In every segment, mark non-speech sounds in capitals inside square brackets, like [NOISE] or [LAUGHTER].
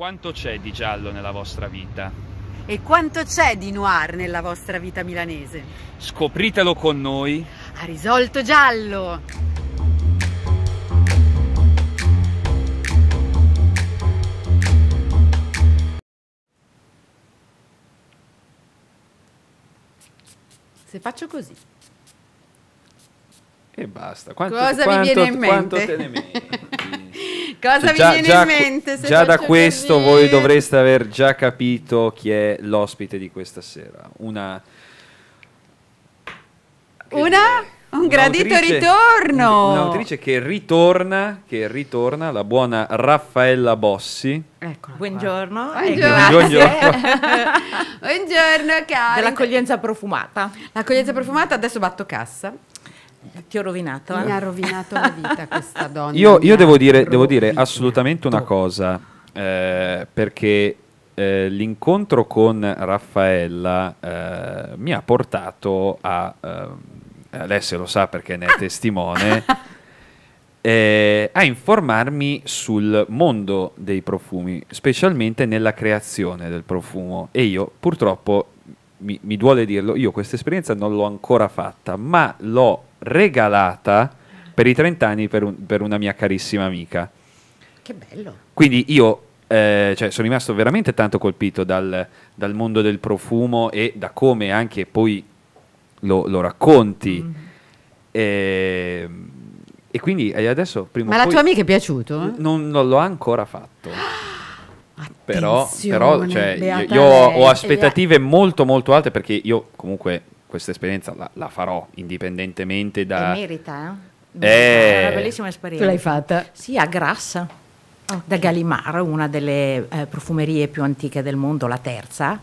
Quanto c'è di giallo nella vostra vita? E quanto c'è di noir nella vostra vita milanese? Scopritelo con noi. A risolto giallo! Se faccio così. E basta. Quanto, Cosa quanto, mi viene in mente? Quanto te ne metti? [LAUGHS] Cosa cioè, già, vi viene già, in mente? già da questo così? voi dovreste aver già capito chi è l'ospite di questa sera. Una... Una? Un gradito ritorno! Un'autrice che ritorna, che ritorna, la buona Raffaella Bossi. Eccola buongiorno. Buongiorno. Buongiorno. [LAUGHS] buongiorno cari. Dell'accoglienza profumata. L'accoglienza profumata, adesso batto cassa. Ti ho rovinato. Eh? Mi ha rovinato la vita questa donna. [LAUGHS] Io, io devo, dire, devo, dire, assolutamente una cosa, eh, perché eh, l'incontro con Raffaella eh, mi ha portato a... Eh, lei se lo sa perché ne è ah! testimone. Eh, a informarmi sul mondo dei profumi, specialmente nella creazione del profumo. E io purtroppo mi, mi duole dirlo, io questa esperienza non l'ho ancora fatta, ma l'ho regalata per i 30 anni per, un, per una mia carissima amica. Che bello. Quindi io eh, cioè, sono rimasto veramente tanto colpito dal, dal, mondo del profumo e da come anche poi lo, lo racconti. Mm. Mm-hmm. E, ehm, e, quindi eh, adesso prima Ma o la tua amica è piaciuto? Non, non l'ho ancora fatto. Ah, però, però cioè, io, io ho, ho aspettative eh, molto molto alte perché io comunque questa esperienza la, la farò indipendentemente da... E merita, eh? eh. È eh, una bellissima esperienza. L'hai fatta? Sì, a Grassa da Gallimard, una delle eh, profumerie più antiche del mondo, la terza.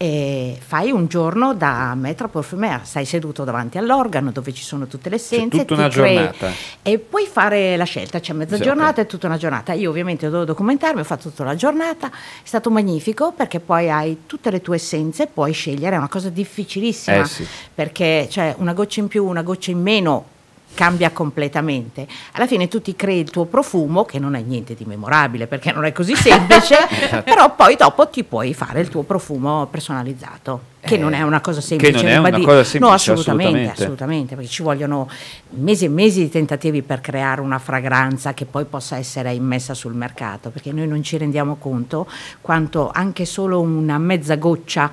E fai un giorno da Metro parfumeur, stai seduto davanti all'organo dove ci sono tutte le essenze, tutta una crei, giornata. e puoi fare la scelta, c'è cioè mezza esatto. giornata e tutta una giornata. Io ovviamente dovevo documentarmi, ho fatto tutta la giornata, è stato magnifico perché poi hai tutte le tue essenze, puoi scegliere, è una cosa difficilissima eh sì. perché c'è cioè, una goccia in più, una goccia in meno, cambia completamente. Alla fine tu ti crei il tuo profumo, che non è niente di memorabile perché non è così semplice, [LAUGHS] esatto. però poi dopo ti puoi fare il tuo profumo personalizzato. Che eh, non è eh, una cosa semplice, che non è una cosa semplice, no, assolutamente, assolutamente, assolutamente, perché ci vogliono mesi e mesi di tentativi per creare una fragranza che poi possa essere immessa sul mercato, perché noi non ci rendiamo conto quanto anche solo una mezza goccia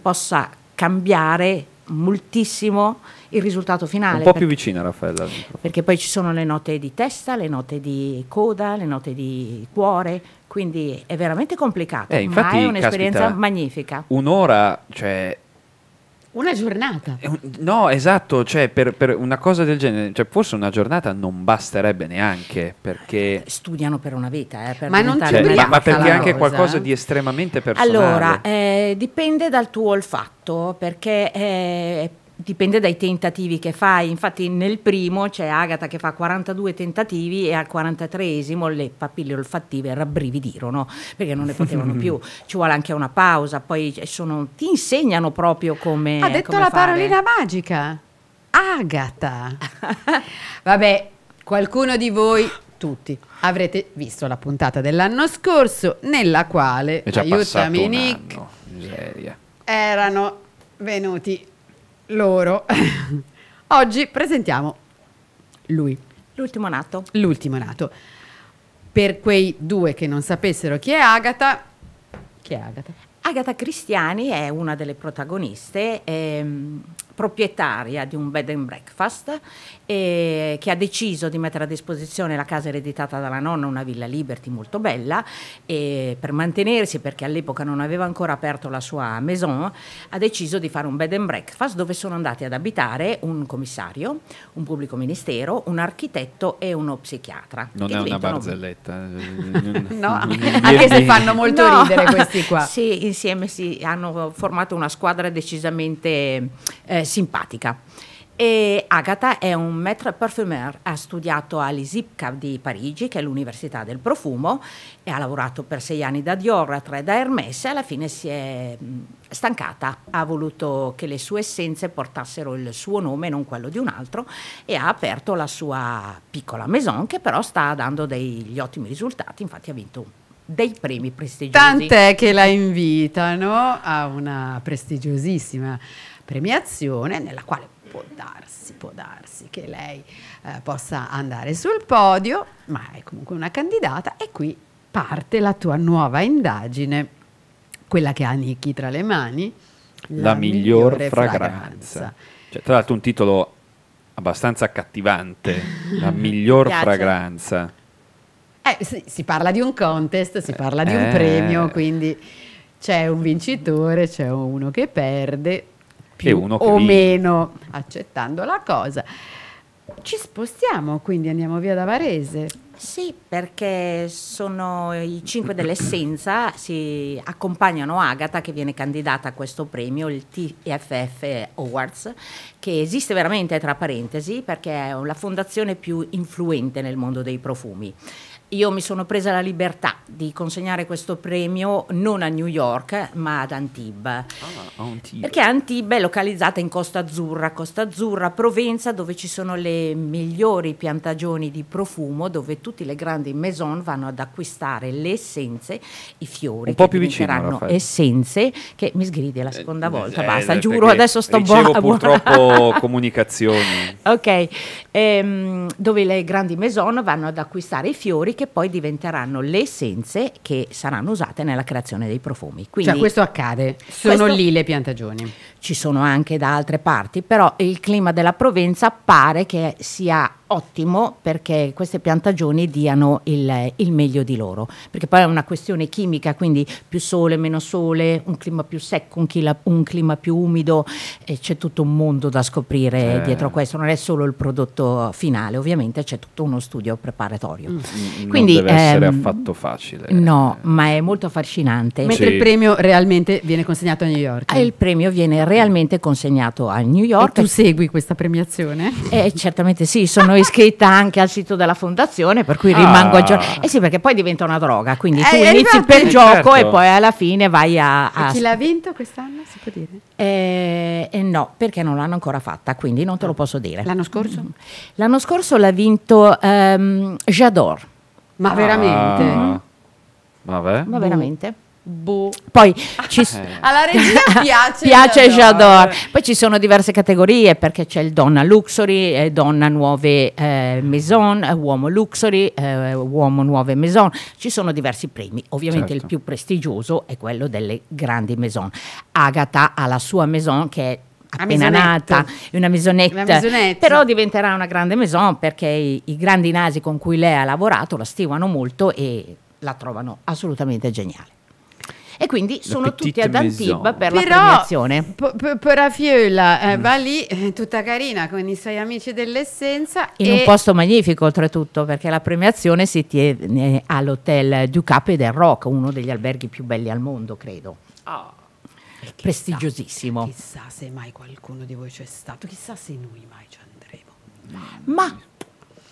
possa cambiare moltissimo il risultato finale. Un po' perché, più vicina Raffaella. Perché poi ci sono le note di testa, le note di coda, le note di cuore, quindi è veramente complicato, eh, infatti, ma è un'esperienza magnifica. Un'ora, cioè una giornata. No, esatto, cioè per, per, una cosa del genere, cioè forse una giornata non basterebbe neanche perché... Eh, studiano per una vita, eh, per ma, non cioè, ma, ma perché anche cosa, qualcosa eh? di estremamente personale. Allora, eh, dipende dal tuo olfatto, perché eh, dipende dai tentativi che fai. Infatti, nel primo c'è Agata che fa 42 tentativi e al 43esimo le papille olfattive rabbrividirono perché non ne potevano [LAUGHS] più. Ci vuole anche una pausa, poi sono, ti insegnano proprio come. Ha detto come la fare. parolina magica. Agata. [LAUGHS] Vabbè, qualcuno di voi tutti. Avrete visto la puntata dell'anno scorso nella quale, aiutami Nick, anno, erano venuti loro. [LAUGHS] Oggi presentiamo lui. L'ultimo nato. L'ultimo nato. Per quei due che non sapessero chi è Agata, chi è Agata? Agata Cristiani è una delle protagoniste, ehm, proprietaria di un bed and breakfast eh, che ha deciso di mettere a disposizione la casa ereditata dalla nonna, una villa Liberty molto bella, eh, per mantenersi perché all'epoca non aveva ancora aperto la sua maison, ha deciso di fare un bed and breakfast dove sono andati ad abitare un commissario, un pubblico ministero, un architetto e uno psichiatra. Non è una barzelletta. Eh, [LAUGHS] no, anche se fanno molto no. ridere questi qua. [LAUGHS] Sì, insieme sì, hanno formato una squadra decisamente... Eh, simpatica. E Agatha è un maître parfumeur, ha studiato all'ISIPCA di Parigi, che è l'università del profumo, e ha lavorato per sei anni da Dior, tre da Hermès, e alla fine si è stancata, ha voluto che le sue essenze portassero il suo nome, non quello di un altro, e ha aperto la sua piccola maison, che però sta dando degli ottimi risultati, infatti ha vinto dei premi prestigiosi. Tant'è che la invitano a una prestigiosissima premiazione nella quale può darsi, può darsi che lei eh, possa andare sul podio, ma è comunque una candidata e qui parte la tua nuova indagine, quella che ha Nicky tra le mani, la, la miglior fragranza. fragranza. Cioè, tra l'altro un titolo abbastanza accattivante, la [LAUGHS] miglior fragranza. Eh, si, si, parla di un contest, si parla di un eh. premio, quindi c'è un vincitore, c'è uno che perde, più o vi... meno accettando la cosa. Ci spostiamo, quindi andiamo via da Varese. Sì, perché sono i cinque dell'essenza, si accompagnano Agata che viene candidata a questo premio, il TFF Awards, che esiste veramente tra parentesi perché è la fondazione più influente nel mondo dei profumi. Io mi sono presa la libertà di consegnare questo premio non a New York, ma ad Antibes. Ah, Antibes. Perché Antibes è localizzata in Costa Azzurra, Costa Azzurra, Provenza, dove ci sono le migliori piantagioni di profumo, dove tutte le grandi maison vanno ad acquistare le essenze, i fiori. Un po' più vicino. essenze, che mi sgridi la eh, seconda eh, volta. Eh, Basta, giuro, adesso sto buona. Ricevo buona. purtroppo comunicazioni. [LAUGHS] Ok, ehm, dove le grandi maison vanno ad acquistare i fiori che poi diventeranno le essenze che saranno usate nella creazione dei profumi. Cioè, Quindi, cioè questo accade, sono questo, lì le piantagioni ci sono anche da altre parti, però il clima della Provenza pare che sia ottimo perché queste piantagioni diano il, il, meglio di loro, perché poi è una questione chimica, quindi più sole, meno sole, un clima più secco, un, chila, un clima più umido, c'è tutto un mondo da scoprire eh. dietro questo, non è solo il prodotto finale, ovviamente c'è tutto uno studio preparatorio. Mm. mm quindi, non deve essere ehm, affatto facile. No, ma è molto affascinante. Mentre sì. il premio realmente viene consegnato a New York. Eh, il premio viene realmente realmente consegnato a New York. E tu segui questa premiazione? Eh, certamente sì, sono [LAUGHS] iscritta anche al sito della fondazione, per cui ah. a aggiornata. Eh sì, perché poi diventa una droga, quindi eh, tu inizi per eh, gioco certo. e poi alla fine vai a... a... chi l'ha vinto quest'anno, si può dire? Eh, no, perché non l'hanno ancora fatta, quindi non te lo ah. posso dire. L'anno scorso? L'anno scorso l'ha vinto um, ehm, Jador. Ma ah. veramente? Ma, Ma veramente? Ah. Boh. Poi [LAUGHS] s- eh. alla regia [LAUGHS] piace, piace J'adore. Poi ci sono diverse categorie perché c'è il donna luxury, eh, donna nuove eh, maison, eh, uomo luxury, eh, uomo nuove maison. Ci sono diversi premi. Ovviamente certo. il più prestigioso è quello delle grandi maison. Agatha ha la sua maison che è appena nata, è una maisonette, però diventerà una grande maison perché i, i grandi nasi con cui lei ha lavorato la stimano molto e la trovano assolutamente geniale e quindi sono tutti ad Antibes per Però, la premiazione. P- p- Parafiola eh, mm. va lì eh, tutta carina con i suoi amici dell'essenza. In un posto magnifico oltretutto perché la premiazione si tiene all'hotel du Cape del Rock, uno degli alberghi più belli al mondo credo. Oh. Chissà, prestigiosissimo. Chissà se mai qualcuno di voi c'è stato, chissà se noi mai ci andremo. Ma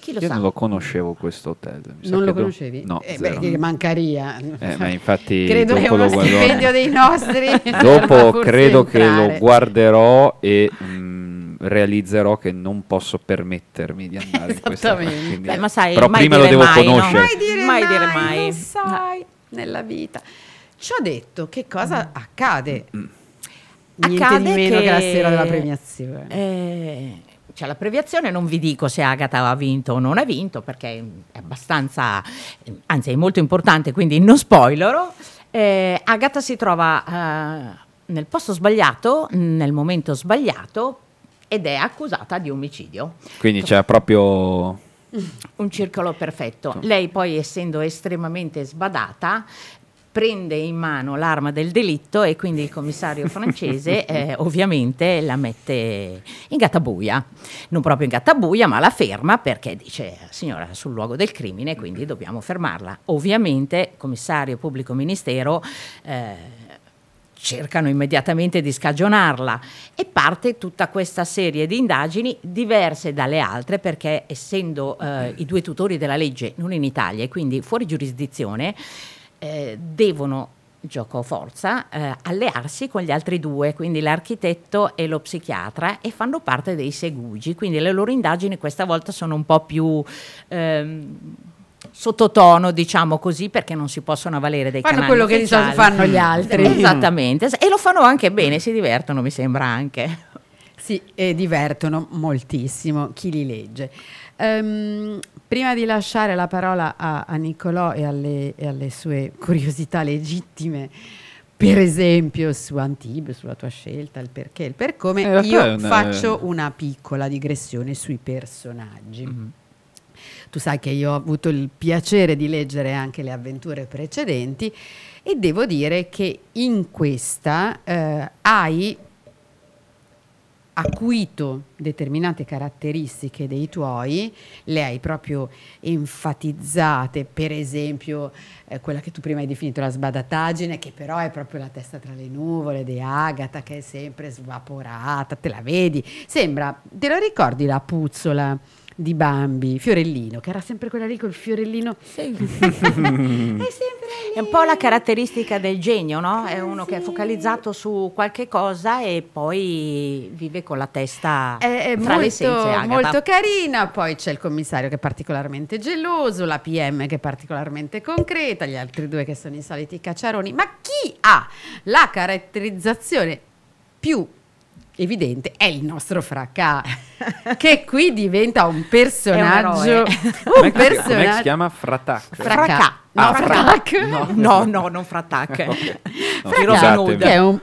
chi lo Io sa? non lo conoscevo questo hotel. Mi non lo conoscevi? No, eh, beh, mancaria. Eh, ma infatti [LAUGHS] credo che uno stipendio dei nostri. [LAUGHS] dopo [LAUGHS] credo entrare. che lo guarderò e mh, mm, realizzerò che non posso permettermi di andare in questo hotel. ma sai, Però prima lo devo mai, conoscere. No? Mai dire mai, mai, dire mai. Non sai no. nella vita. Ci ho detto che cosa mm. accade. Mm. Niente accade di meno che, che la sera della premiazione. Eh, c'è la previazione, non vi dico se Agatha ha vinto o non ha vinto perché è abbastanza, anzi è molto importante, quindi non spoilero. Eh, Agata si trova eh, nel posto sbagliato, nel momento sbagliato ed è accusata di omicidio. Quindi c'è proprio un circolo perfetto. Lei poi essendo estremamente sbadata prende in mano l'arma del delitto e quindi il commissario francese [LAUGHS] eh, ovviamente la mette in gattabuia, non proprio in gattabuia ma la ferma perché dice signora sul luogo del crimine quindi dobbiamo fermarla. Ovviamente commissario pubblico ministero eh, cercano immediatamente di scagionarla e parte tutta questa serie di indagini diverse dalle altre perché essendo eh, i due tutori della legge non in Italia e quindi fuori giurisdizione eh, devono gioco forza, eh, allearsi con gli altri due, quindi l'architetto e lo psichiatra, e fanno parte dei segugi. Quindi le loro indagini questa volta sono un po' più ehm, sottotono, diciamo così, perché non si possono avvalere dei fanno canali. Fanno quello che di solito fanno gli altri. Esattamente, e lo fanno anche bene, si divertono, mi sembra anche. Sì, e divertono moltissimo chi li legge. Um, prima di lasciare la parola a, a Niccolò e alle, e alle sue curiosità legittime, per esempio su Antibio, sulla tua scelta, il perché, il per come, eh, io una... faccio una piccola digressione sui personaggi. Mm -hmm. Tu sai che io ho avuto il piacere di leggere anche le avventure precedenti e devo dire che in questa eh, hai acuito determinate caratteristiche dei tuoi, le hai proprio enfatizzate, per esempio eh, quella che tu prima hai definito la sbadataggine, che però è proprio la testa tra le nuvole di Agatha, che è sempre svaporata, te la vedi, sembra, te la ricordi la puzzola? di Bambi, Fiorellino, che era sempre quella lì col fiorellino. Sì. [LAUGHS] è un po' la caratteristica del genio, no? È uno sì. che è focalizzato su qualche cosa e poi vive con la testa è, è tra molto, le senze. Agata. molto carina, poi c'è il commissario che è particolarmente geloso, la PM che è particolarmente concreta, gli altri due che sono i soliti cacciaroni, ma chi ha la caratterizzazione più evidente è il nostro Fracca che qui diventa un personaggio un personaggio come si chiama Fratac Fracca no, ah, Fratac no. no no non Fratac [LAUGHS] okay. no. Fratac, che è un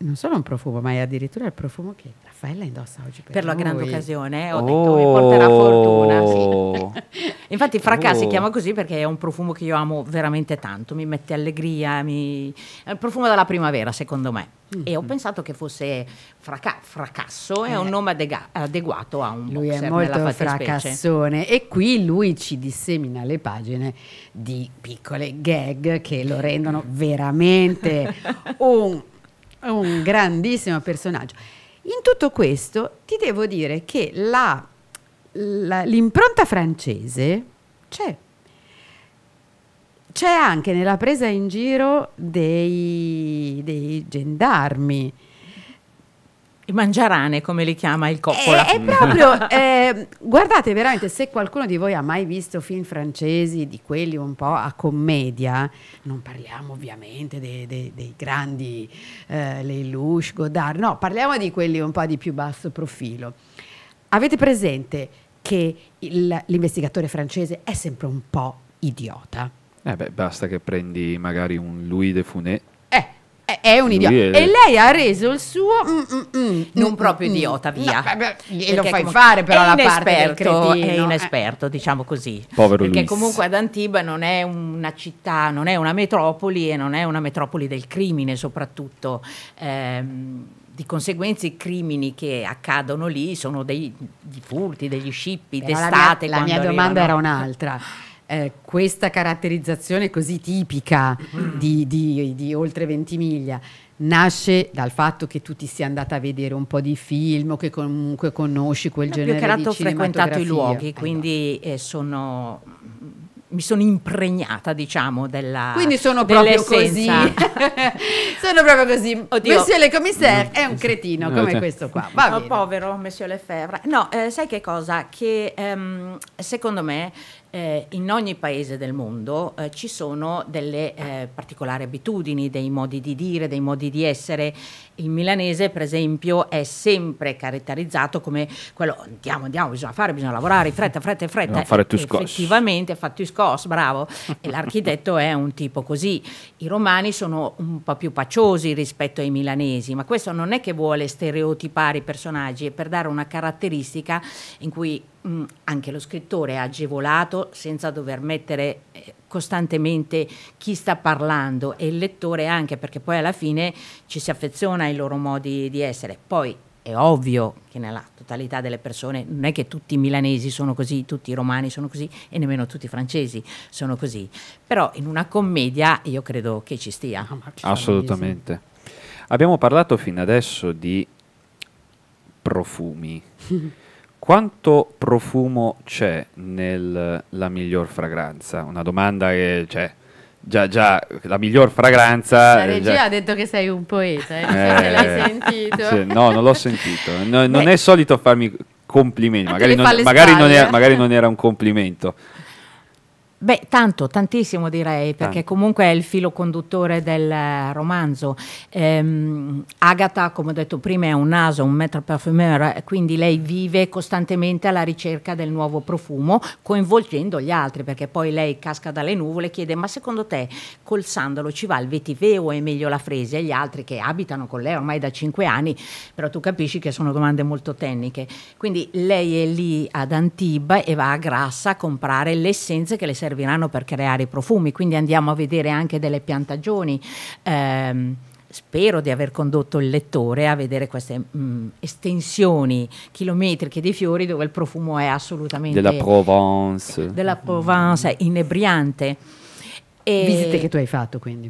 non solo un profumo, ma è addirittura il profumo che Raffaella indossa oggi. Per, per la grande occasione, ho oh. detto, mi porterà oh. fortuna. [LAUGHS] Infatti Fracà oh. si chiama così perché è un profumo che io amo veramente tanto, mi mette allegria, mi... è il profumo della primavera secondo me. Mm-hmm. E ho mm-hmm. pensato che fosse fraca- fracasso, eh. è un eh. nome adega- adeguato a un lui boxer Lui è molto fracassone e qui lui ci dissemina le pagine di piccole gag che lo rendono veramente [LAUGHS] un un grandissimo personaggio. In tutto questo ti devo dire che l'impronta francese c'è. C'è anche nella presa in giro dei, dei gendarmi, i mangiarane, come li chiama il coppola. Eh, è, è proprio, [LAUGHS] eh, guardate veramente, se qualcuno di voi ha mai visto film francesi di quelli un po' a commedia, non parliamo ovviamente dei, dei, dei grandi eh, Lelouch, Godard, no, parliamo di quelli un po' di più basso profilo. Avete presente che l'investigatore francese è sempre un po' idiota? Eh beh, basta che prendi magari un Louis de Funès è un idiota. E lei ha reso il suo mm, mm, mm, non proprio idiota, via. No, beh, fai fare però la parte del cretino. È inesperto, diciamo così. Povero Perché comunque ad Antiba non è una città, non è una metropoli e non è una metropoli del crimine soprattutto. Ehm, di conseguenza i crimini che accadono lì sono dei furti, degli scippi, d'estate. La mia, la mia domanda era un'altra eh, questa caratterizzazione così tipica di, di, di oltre 20 miglia nasce dal fatto che tu ti sia andata a vedere un po' di film o che comunque conosci quel genere di cinema. Più che ho frequentato i luoghi, esatto. quindi allora. eh, sono mm, mi sono impregnata, diciamo, della Quindi sono proprio così. [LAUGHS] sono proprio così. Oddio. Monsieur le commissaire è un cretino no, come te. Cioè. questo qua. Va oh, povero Monsieur Lefebvre. No, eh, sai che cosa? Che ehm, secondo me eh, in ogni paese del mondo eh, ci sono delle eh, particolari abitudini, dei modi di dire, dei modi di essere. Il milanese, per esempio, è sempre caratterizzato come quello andiamo, andiamo, bisogna fare, bisogna lavorare, fretta, fretta, fretta. No, fare tu Effettivamente, fatto scos, bravo. E l'architetto è un tipo così. I romani sono un po' più paciosi rispetto ai milanesi, ma questo non è che vuole stereotipare i personaggi, è per dare una caratteristica in cui mh, mm, anche lo scrittore è agevolato senza dover mettere eh, costantemente chi sta parlando e il lettore anche perché poi alla fine ci si affeziona ai loro modi di essere. Poi è ovvio che nella totalità delle persone non è che tutti i milanesi sono così, tutti i romani sono così e nemmeno tutti i francesi sono così, però in una commedia io credo che ci stia. Ah, Assolutamente. Abbiamo parlato fino adesso di profumi. [LAUGHS] Quanto profumo c'è nella miglior fragranza? Una domanda che c'è. Cioè, già, già, la miglior fragranza. La eh, regia già... ha detto che sei un poeta, eh? eh l'hai sentito. Cioè, no, non l'ho sentito. No, non è solito farmi complimenti, ah, magari non, magari, non era, magari non era un complimento. Beh, tanto, tantissimo direi, perché ah. comunque è il filo conduttore del eh, romanzo. Ehm, Agatha, come ho detto prima, è un naso, un maître parfumeur, eh, quindi lei vive costantemente alla ricerca del nuovo profumo, coinvolgendo gli altri, perché poi lei casca dalle nuvole e chiede, ma secondo te col sandalo ci va il vetive o è meglio la frese? E gli altri che abitano con lei ormai da cinque anni, però tu capisci che sono domande molto tecniche. Quindi lei è lì ad Antiba e va a Grassa a comprare le essenze che le serve serviranno per creare i profumi, quindi andiamo a vedere anche delle piantagioni. Ehm, spero di aver condotto il lettore a vedere queste mh, mm, estensioni chilometriche di fiori dove il profumo è assolutamente della Provence della Provence inebriante e visite che tu hai fatto quindi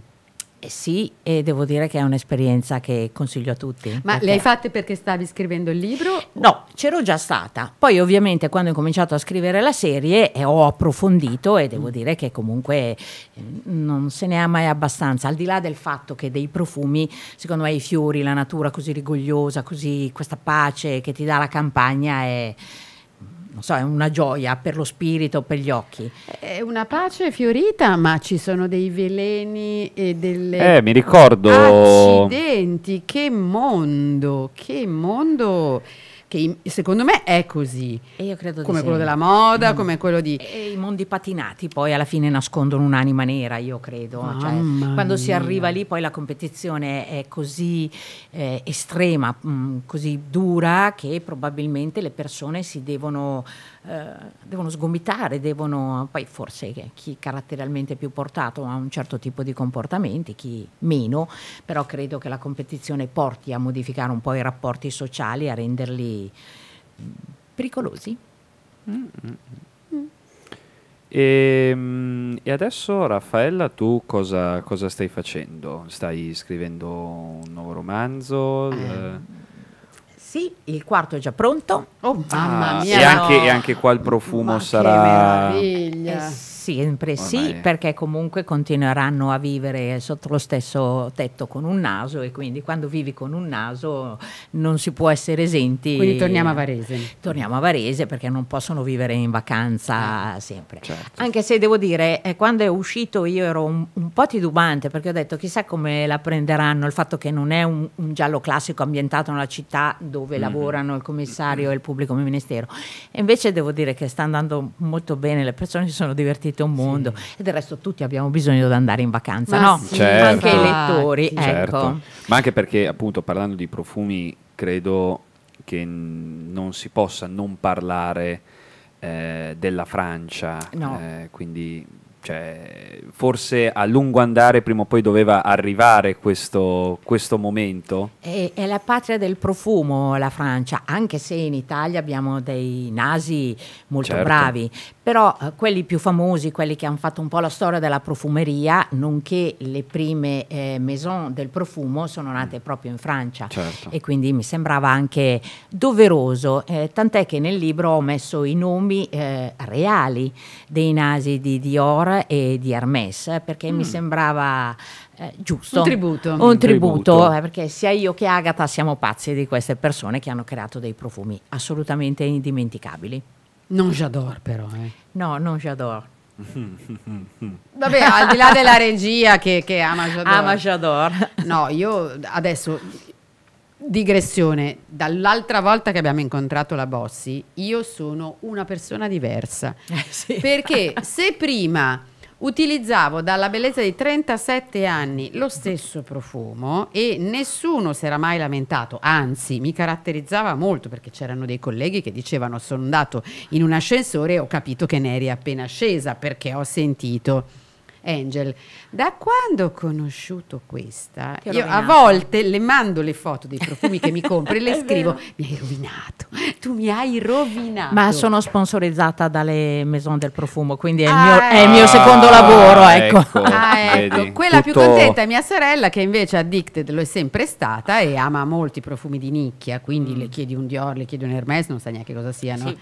eh sì, e devo dire che è un'esperienza che consiglio a tutti. Ma perché... le hai fatte perché stavi scrivendo il libro? No, c'ero già stata. Poi ovviamente quando ho cominciato a scrivere la serie eh, ho approfondito e devo dire che comunque eh, non se ne ha mai abbastanza, al di là del fatto che dei profumi, secondo me i fiori, la natura così rigogliosa, così questa pace che ti dà la campagna è non so, è una gioia per lo spirito, per gli occhi. È una pace fiorita, ma ci sono dei veleni e delle Eh, mi ricordo accidenti, che mondo, che mondo che secondo me è così. come quello sì. della moda, mm. come quello di... E i mondi patinati poi alla fine nascondono un'anima nera, io credo. Cioè, quando si arriva lì poi la competizione è così eh, estrema, mh, mm, così dura che probabilmente le persone si devono eh, devono sgomitare, devono, poi forse chi caratterialmente è più portato a un certo tipo di comportamenti, chi meno, però credo che la competizione porti a modificare un po' i rapporti sociali, a renderli mm, pericolosi. Mm, mm, e, ehm, e, adesso Raffaella, tu cosa, cosa, stai facendo? Stai scrivendo un nuovo romanzo? Eh. eh sì, il quarto è già pronto. Oh, ah, mamma mia! E, no. anche, e anche, qua il profumo Ma sarà. Che meraviglia! Eh, sì sempre Ormai sì, perché comunque continueranno a vivere sotto lo stesso tetto con un naso e quindi quando vivi con un naso non si può essere esenti. Quindi torniamo a Varese. Torniamo a Varese perché non possono vivere in vacanza eh, sempre. Certo. Anche se devo dire, eh, quando è uscito io ero un, un, po' titubante perché ho detto chissà come la prenderanno il fatto che non è un, un giallo classico ambientato nella città dove mm lavorano il commissario mm e il pubblico ministero. E invece devo dire che sta andando molto bene, le persone si sono divertite veramente un mondo. Sì. E del resto tutti abbiamo bisogno di andare in vacanza, Ma no? Sì. Certo. Anche i lettori, sì. certo. Ecco. Ma anche perché appunto parlando di profumi, credo che n- non si possa non parlare eh, della Francia, no. eh, quindi cioè, forse a lungo andare prima o poi doveva arrivare questo, questo momento? È, è, la patria del profumo la Francia, anche se in Italia abbiamo dei nasi molto certo. bravi, però eh, quelli più famosi, quelli che hanno fatto un po' la storia della profumeria, nonché le prime eh, maison del profumo, sono nate mm. proprio in Francia certo. e quindi mi sembrava anche doveroso, eh, tant'è che nel libro ho messo i nomi eh, reali dei nasi di Dior e di Hermès, eh, perché mm. mi sembrava eh, giusto. Un tributo. Un, tributo, tributo. Eh, perché sia io che Agatha siamo pazzi di queste persone che hanno creato dei profumi assolutamente indimenticabili. Non j'adore però. Eh. No, non j'adore. [LAUGHS] Vabbè, al di là della regia che, che ama j'adore. Ama j'adore. no, io adesso, digressione, dall'altra volta che abbiamo incontrato la Bossi, io sono una persona diversa. Eh, sì. Perché [LAUGHS] se prima Utilizzavo dalla bellezza di 37 anni lo stesso profumo e nessuno si era mai lamentato, anzi mi caratterizzava molto perché c'erano dei colleghi che dicevano sono andato in un ascensore e ho capito che ne eri appena scesa perché ho sentito Angel. Da quando ho conosciuto questa, io a volte le mando le foto dei profumi che mi compro e le [LAUGHS] scrivo, vero. mi hai rovinato, tu mi hai rovinato. Ma sono sponsorizzata dalle Maison del Profumo, quindi è il mio, è il mio ah, ecco. secondo ah, lavoro, ecco. Ah, [LAUGHS] ah, ecco. Ah, ecco. Quella Tutto... più contenta è mia sorella che invece addicted lo è sempre stata e ama molti profumi di nicchia, quindi mm. le chiedi un Dior, le chiedi un Hermes, non sa neanche cosa siano. Sì.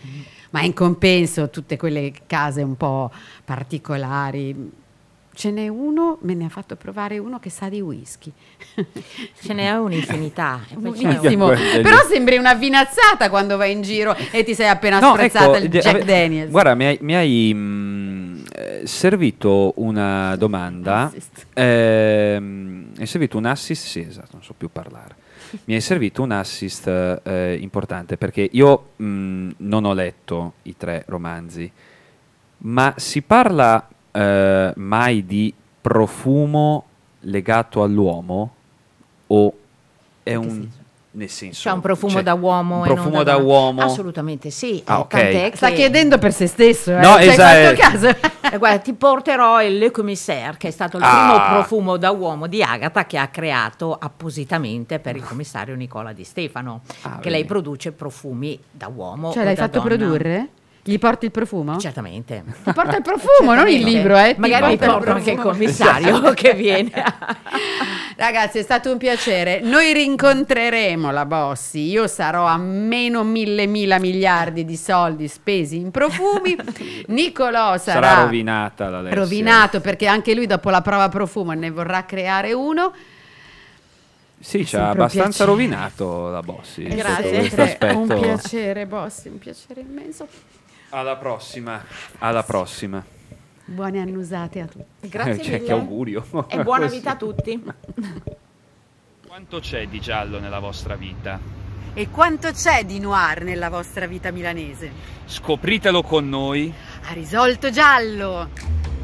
Ma in compenso tutte quelle case un po' particolari Ce n'è uno, me ne ha fatto provare uno che sa di whisky. [LAUGHS] Ce n'è un'infinità. [LAUGHS] Un'infinità. Però sembri una vinazzata quando vai in giro [LAUGHS] e ti sei appena no, ecco, il eh, Jack Daniels. Guarda, mi hai, mi hai mh, mm, eh, servito una domanda. Eh, hai servito un assist, sì esatto, non so più parlare. Mi hai servito un assist eh, importante perché io mh, mm, non ho letto i tre romanzi, ma si parla eh, mai di profumo legato all'uomo o è un... Nel senso, c'è cioè, un profumo cioè, da uomo. Un profumo da, da, uomo? Assolutamente sì. Ah, eh, okay. che... Sta chiedendo per se stesso. Eh, no, cioè, esatto. eh, esatto. Cioè, caso... Guarda, ti porterò il Le Commissaire, che è stato il primo ah. profumo da uomo di Agatha che ha creato appositamente per il commissario Nicola Di Stefano, ah, che vedi. lei produce profumi da uomo. Cioè l'hai fatto donna. produrre? Gli porti il profumo? Certamente. Ti porta il profumo, non il libro, eh. Magari mi porto anche il commissario [LAUGHS] che viene. Ragazzi, è stato un piacere. Noi rincontreremo la Bossi. Io sarò a meno mille mila miliardi di soldi spesi in profumi. [LAUGHS] Nicolò sarà, sarà rovinata la Alessia. Rovinato perché anche lui dopo la prova profumo ne vorrà creare uno. Sì, ci ha abbastanza piacere. rovinato la Bossi. Grazie, è un piacere Bossi, un piacere immenso. Alla prossima. Alla prossima. Buone annusate a tutti. Grazie eh, cioè, Che augurio. E buona [LAUGHS] vita a tutti. Quanto c'è di giallo nella vostra vita? E quanto c'è di noir nella vostra vita milanese? Scopritelo con noi. A risolto giallo.